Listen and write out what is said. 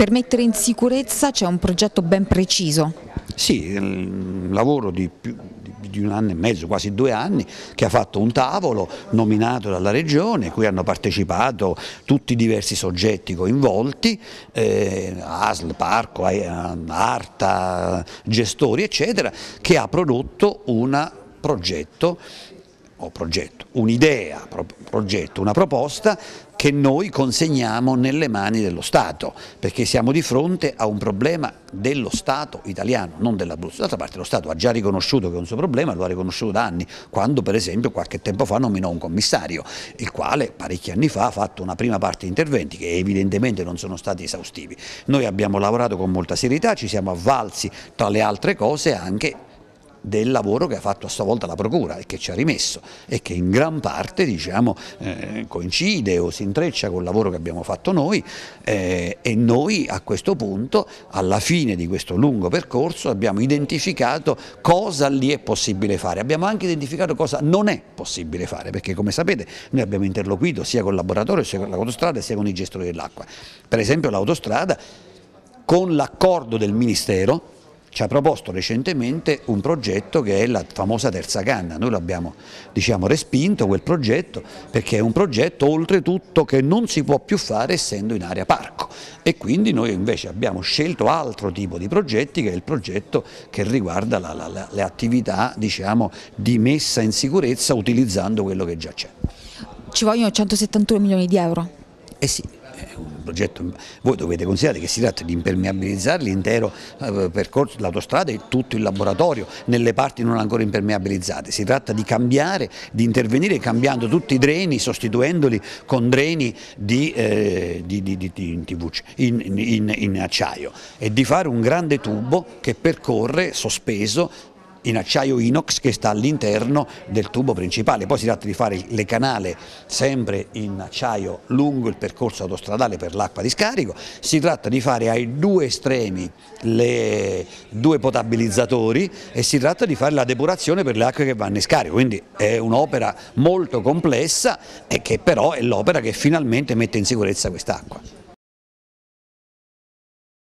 Per mettere in sicurezza c'è un progetto ben preciso? Sì, un lavoro di, più, di un anno e mezzo, quasi due anni, che ha fatto un tavolo nominato dalla Regione, cui hanno partecipato tutti i diversi soggetti coinvolti, eh, ASL, Parco, Arta, gestori eccetera, che ha prodotto un progetto, progetto un'idea, pro, progetto, una proposta che noi consegniamo nelle mani dello Stato, perché siamo di fronte a un problema dello Stato italiano, non dell'Abruzzo. D'altra parte lo Stato ha già riconosciuto che è un suo problema, lo ha riconosciuto da anni, quando per esempio qualche tempo fa nominò un commissario, il quale parecchi anni fa ha fatto una prima parte di interventi che evidentemente non sono stati esaustivi. Noi abbiamo lavorato con molta serietà, ci siamo avvalsi tra le altre cose anche del lavoro che ha fatto a sua volta la Procura e che ci ha rimesso e che in gran parte diciamo, eh, coincide o si intreccia col lavoro che abbiamo fatto noi eh, e noi a questo punto, alla fine di questo lungo percorso, abbiamo identificato cosa lì è possibile fare, abbiamo anche identificato cosa non è possibile fare, perché come sapete noi abbiamo interloquito sia con il laboratorio, sia con l'autostrada, sia con i gestori dell'acqua. Per esempio l'autostrada con l'accordo del Ministero ci ha proposto recentemente un progetto che è la famosa terza canna, noi l'abbiamo diciamo, respinto quel progetto perché è un progetto oltretutto che non si può più fare essendo in area parco e quindi noi invece abbiamo scelto altro tipo di progetti che è il progetto che riguarda la, la, la, le attività diciamo, di messa in sicurezza utilizzando quello che già c'è. Ci vogliono 171 milioni di euro? Eh sì, progetto, voi dovete considerare che si tratta di impermeabilizzare l'intero eh, percorso, l'autostrada e tutto il laboratorio nelle parti non ancora impermeabilizzate, si tratta di cambiare, di intervenire cambiando tutti i dreni, sostituendoli con dreni di, eh, di, di, in, in, in acciaio e di fare un grande tubo che percorre sospeso in acciaio inox che sta all'interno del tubo principale, poi si tratta di fare le canale sempre in acciaio lungo il percorso autostradale per l'acqua di scarico, si tratta di fare ai due estremi le due potabilizzatori e si tratta di fare la depurazione per le acque che vanno in scarico, quindi è un'opera molto complessa e che però è l'opera che finalmente mette in sicurezza quest'acqua.